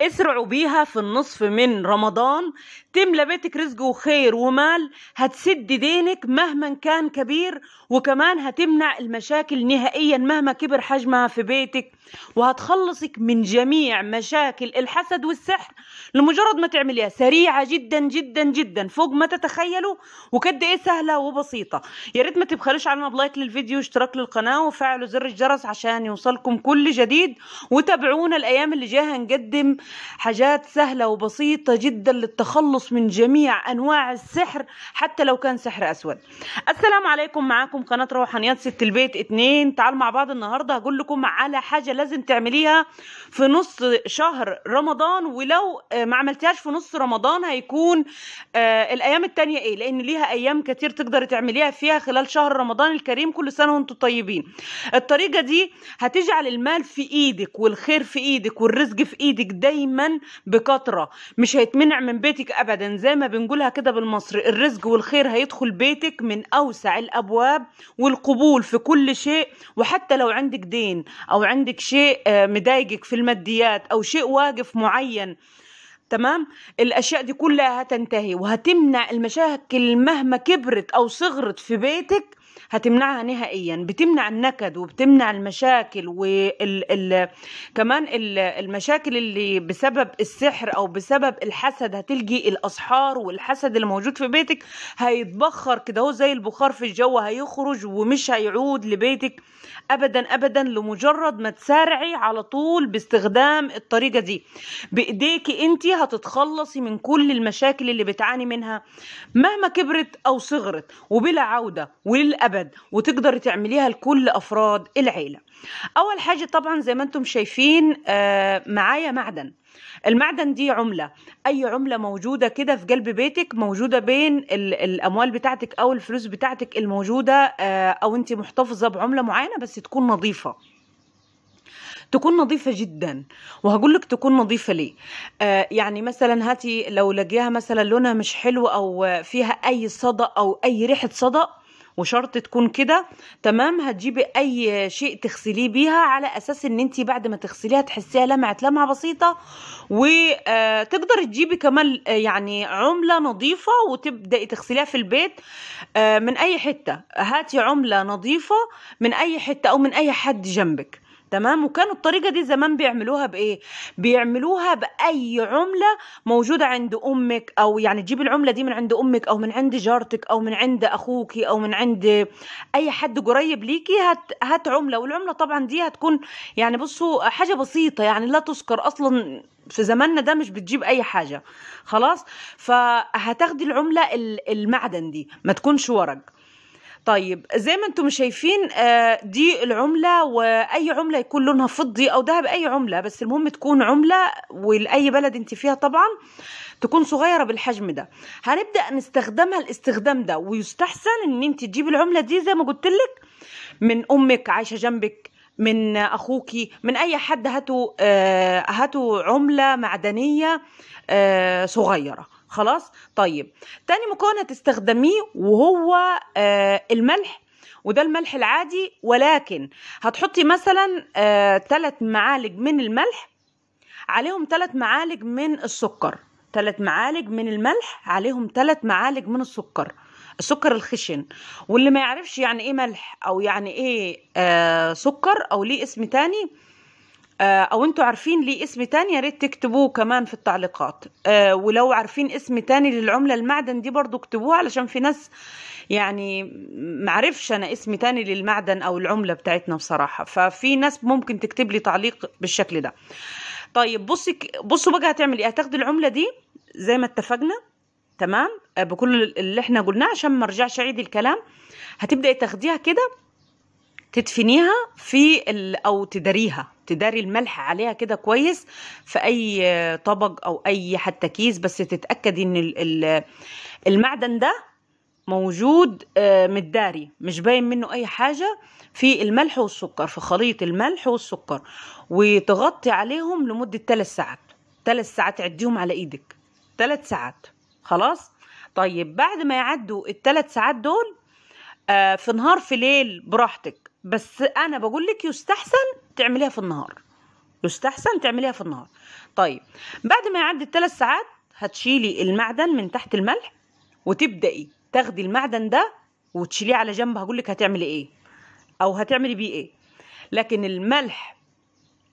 اسرعوا بيها في النصف من رمضان تملى بيتك رزق وخير ومال هتسد دينك مهما كان كبير وكمان هتمنع المشاكل نهائيا مهما كبر حجمها في بيتك وهتخلصك من جميع مشاكل الحسد والسحر لمجرد ما تعمليها سريعة جدا جدا جدا فوق ما تتخيلوا وقد ايه سهلة وبسيطة يا ريت ما تبخلوش علينا بلايك للفيديو واشتراك للقناة وفعلوا زر الجرس عشان يوصلكم كل جديد وتابعونا الايام اللي جايه هنقدم حاجات سهله وبسيطه جدا للتخلص من جميع انواع السحر حتى لو كان سحر اسود السلام عليكم معاكم قناه روحانيات ست البيت اتنين تعالوا مع بعض النهارده هقول لكم على حاجه لازم تعمليها في نص شهر رمضان ولو آه، ما عملتهاش في نص رمضان هيكون آه، الايام التانية ايه لان ليها ايام كتير تقدر تعمليها فيها خلال شهر رمضان الكريم كل سنه وانتم طيبين الطريقه دي هتجعل المال في ايدك والخير في ايدك والرزق في ايدك دايما بكتره مش هيتمنع من بيتك ابدا زي ما بنقولها كده بالمصري الرزق والخير هيدخل بيتك من اوسع الابواب والقبول في كل شيء وحتى لو عندك دين او عندك شيء آه، مضايقك في الماديات او شيء واقف معين تمام الاشياء دي كلها هتنتهي وهتمنع المشاكل مهما كبرت او صغرت في بيتك هتمنعها نهائيا بتمنع النكد وبتمنع المشاكل وال ال... كمان ال... المشاكل اللي بسبب السحر او بسبب الحسد هتلجي الاسحار والحسد اللي موجود في بيتك هيتبخر كده زي البخار في الجو هيخرج ومش هيعود لبيتك ابدا ابدا لمجرد ما تسارعي على طول باستخدام الطريقه دي بايديكي انت هتتخلصي من كل المشاكل اللي بتعاني منها مهما كبرت او صغرت وبلا عوده ولل الأبد وتقدر تعمليها لكل أفراد العيلة أول حاجة طبعا زي ما أنتم شايفين آه، معايا معدن المعدن دي عملة أي عملة موجودة كده في قلب بيتك موجودة بين الأموال بتاعتك أو الفلوس بتاعتك الموجودة آه، أو أنت محتفظة بعملة معينة بس تكون نظيفة تكون نظيفة جدا وهقول لك تكون نظيفة ليه آه يعني مثلا هاتي لو لقيها مثلا لونها مش حلو أو فيها أي صدأ أو أي ريحة صدأ وشرط تكون كده تمام هتجيبي اي شيء تغسليه بيها على اساس ان انت بعد ما تغسليها تحسيها لمعت لمعه بسيطه وتقدر آه، تجيبي كمان آه، يعني عمله نظيفه وتبداي تغسليها في البيت آه، من اي حته هاتي عمله نظيفه من اي حته او من اي حد جنبك تمام وكانوا الطريقة دي زمان بيعملوها بإيه بيعملوها بأي عملة موجودة عند أمك أو يعني تجيب العملة دي من عند أمك أو من عند جارتك أو من عند أخوك أو من عند أي حد قريب ليكي هات, هات عملة والعملة طبعا دي هتكون يعني بصوا حاجة بسيطة يعني لا تذكر أصلا في زماننا ده مش بتجيب اي حاجه خلاص فهتاخدي العمله المعدن دي ما تكونش ورق طيب زي ما انتم شايفين آه، دي العملة وأي عملة يكون لونها فضي أو ذهب أي عملة بس المهم تكون عملة ولأي بلد انت فيها طبعا تكون صغيرة بالحجم ده هنبدأ نستخدمها الاستخدام ده ويستحسن ان انت تجيب العملة دي زي ما قلت لك من أمك عايشة جنبك من اخوكي من اي حد هاتوا آه، هاتوا عمله معدنيه آه، صغيره خلاص طيب تاني مكون هتستخدميه وهو آه الملح وده الملح العادي ولكن هتحطي مثلا آه 3 معالج من الملح عليهم 3 معالج من السكر 3 معالج من الملح عليهم 3 معالج من السكر السكر الخشن واللي ما يعرفش يعني ايه ملح او يعني ايه آه سكر او ليه اسم تاني آه، او انتوا عارفين ليه اسم تاني يا ريت تكتبوه كمان في التعليقات آه، ولو عارفين اسم تاني للعمله المعدن دي برضو اكتبوه علشان في ناس يعني معرفش انا اسم تاني للمعدن او العمله بتاعتنا بصراحه ففي ناس ممكن تكتب لي تعليق بالشكل ده طيب بصي بصوا بقى هتعمل ايه هتاخدي العمله دي زي ما اتفقنا تمام آه، بكل اللي احنا قلناه عشان ما ارجعش اعيد الكلام هتبداي تاخديها كده تدفنيها في ال... او تداريها تداري الملح عليها كده كويس في اي طبق او اي حتى كيس بس تتاكدي ان ال... المعدن ده موجود آه، متداري مش باين منه اي حاجه في الملح والسكر في خليط الملح والسكر وتغطي عليهم لمده ثلاث ساعات ثلاث ساعات عديهم على ايدك ثلاث ساعات خلاص طيب بعد ما يعدوا الثلاث ساعات دول آه، في نهار في ليل براحتك بس انا بقول لك يستحسن تعمليها في النهار يستحسن تعمليها في النهار طيب بعد ما يعدي الثلاث ساعات هتشيلي المعدن من تحت الملح وتبداي تاخدي المعدن ده وتشيليه على جنب هقول لك هتعملي ايه او هتعملي بيه ايه لكن الملح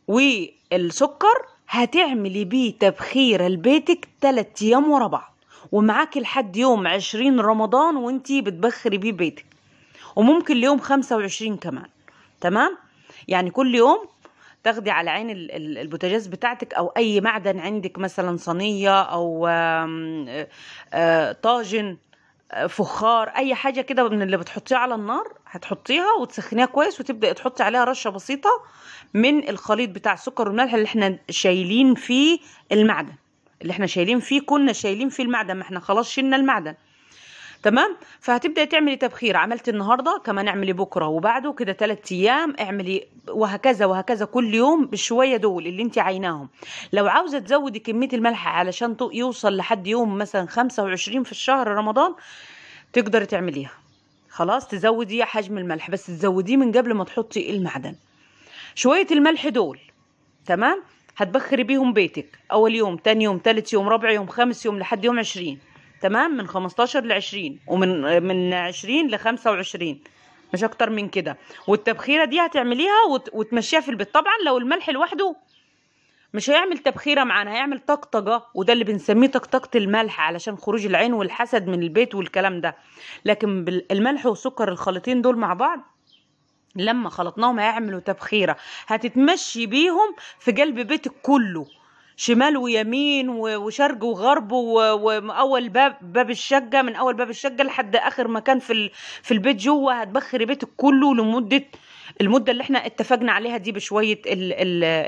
والسكر هتعملي بيه تبخيرة لبيتك ثلاث ايام ورا بعض ومعاكي لحد يوم عشرين رمضان وانتي بتبخري بيه بيتك وممكن ليوم خمسة وعشرين كمان تمام يعني كل يوم تاخدي على عين البوتاجاز بتاعتك او اي معدن عندك مثلا صينيه او آه، طاجن آه، فخار اي حاجه كده من اللي بتحطيه على النار هتحطيها وتسخنيها كويس وتبداي تحطي عليها رشه بسيطه من الخليط بتاع السكر والملح اللي احنا شايلين فيه المعدن اللي احنا شايلين فيه كنا شايلين فيه المعدن ما احنا خلاص شلنا المعدن تمام فهتبداي تعملي تبخير عملتي النهارده كمان اعملي بكره وبعده كده ثلاث ايام اعملي وهكذا وهكذا كل يوم بالشويه دول اللي انت عيناهم لو عاوزه تزودي كميه الملح علشان يوصل لحد يوم مثلا 25 في الشهر رمضان تقدري تعمليها خلاص تزودي حجم الملح بس تزوديه من قبل ما تحطي المعدن شويه الملح دول تمام هتبخري بيهم بيتك اول يوم تاني يوم تالت يوم رابع يوم خامس يوم لحد يوم عشرين تمام من 15 ل 20 ومن من 20 ل 25 مش اكتر من كده والتبخيره دي هتعمليها وت... وتمشيها في البيت طبعا لو الملح لوحده مش هيعمل تبخيره معانا هيعمل طقطقه وده اللي بنسميه طقطقه الملح علشان خروج العين والحسد من البيت والكلام ده لكن الملح والسكر الخليطين دول مع بعض لما خلطناهم هيعملوا تبخيره هتتمشي بيهم في قلب بيتك كله شمال ويمين وشرق وغرب واول باب باب الشقه من اول باب الشقه لحد اخر مكان في في البيت جوه هتبخري بيتك كله لمده المده اللي احنا اتفقنا عليها دي بشويه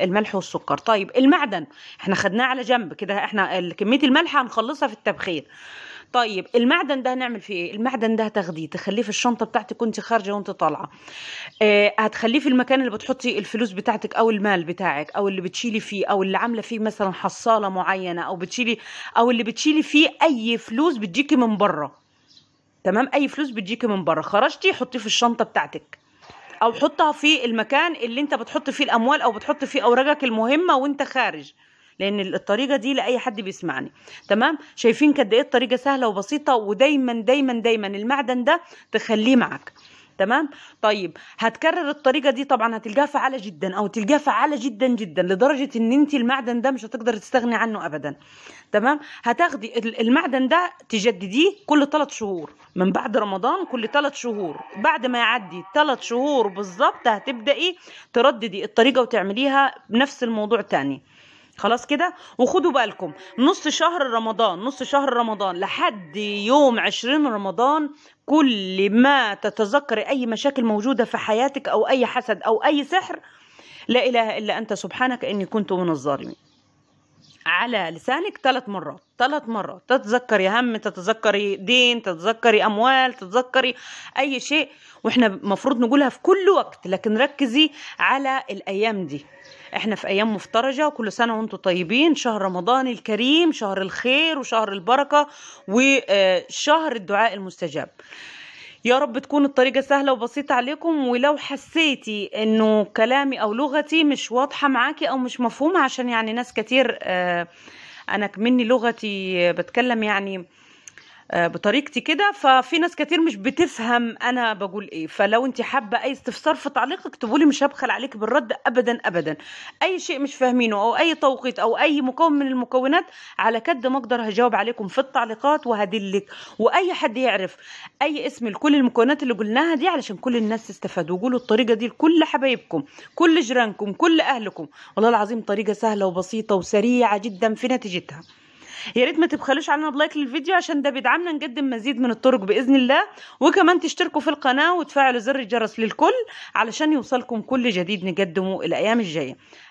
الملح والسكر طيب المعدن احنا خدناه على جنب كده احنا كميه الملح هنخلصها في التبخير طيب المعدن ده هنعمل فيه ايه المعدن ده هتاخديه تخليه في الشنطه بتاعتك وانت خارجه وانت طالعه آه هتخليه في المكان اللي بتحطي الفلوس بتاعتك او المال بتاعك او اللي بتشيلي فيه او اللي عامله فيه مثلا حصاله معينه او بتشيلي او اللي بتشيلي فيه اي فلوس بتجيكي من بره تمام اي فلوس بتجيكي من بره خرجتي حطيه في الشنطه بتاعتك او حطها في المكان اللي انت بتحط فيه الاموال او بتحط فيه اوراقك المهمه وانت خارج لان الطريقه دي لاي حد بيسمعني تمام شايفين قد ايه الطريقه سهله وبسيطه ودايما دايما دايما المعدن ده تخليه معاك تمام طيب هتكرر الطريقه دي طبعا هتلقاها فعاله جدا او تلقاها فعاله جدا جدا لدرجه ان انت المعدن ده مش هتقدر تستغني عنه ابدا تمام هتاخدي المعدن ده تجدديه كل 3 شهور من بعد رمضان كل 3 شهور بعد ما يعدي 3 شهور بالظبط هتبداي ترددي الطريقه وتعمليها بنفس الموضوع تاني خلاص كده وخدوا بالكم نص شهر رمضان نص شهر رمضان لحد يوم عشرين رمضان كل ما تتذكر أي مشاكل موجودة في حياتك أو أي حسد أو أي سحر لا إله إلا أنت سبحانك إني كنت من الظالمين على لسانك ثلاث مرات ثلاث مرات تتذكري هم تتذكري دين تتذكري اموال تتذكري اي شيء واحنا المفروض نقولها في كل وقت لكن ركزي على الايام دي احنا في ايام مفترجه وكل سنه وانتم طيبين شهر رمضان الكريم شهر الخير وشهر البركه وشهر الدعاء المستجاب يا رب تكون الطريقة سهلة وبسيطة عليكم ولو حسيتي انه كلامي او لغتي مش واضحة معاكي او مش مفهومة عشان يعني ناس كتير آه، انا مني لغتي بتكلم يعني آه، بطريقتي كده ففي ناس كتير مش بتفهم انا بقول ايه فلو انت حابه اي استفسار في تعليق اكتبوا لي مش هبخل عليك بالرد ابدا ابدا اي شيء مش فاهمينه او اي توقيت او اي مكون من المكونات على كد ما اقدر هجاوب عليكم في التعليقات وهدلك واي حد يعرف اي اسم لكل المكونات اللي قلناها دي علشان كل الناس تستفاد وقولوا الطريقه دي لكل حبايبكم كل جيرانكم كل اهلكم والله العظيم طريقه سهله وبسيطه وسريعه جدا في نتيجتها يا ريت ما تبخلوش علينا بلايك للفيديو عشان ده بيدعمنا نقدم مزيد من الطرق باذن الله وكمان تشتركوا في القناه وتفعلوا زر الجرس للكل علشان يوصلكم كل جديد نقدمه الايام الجايه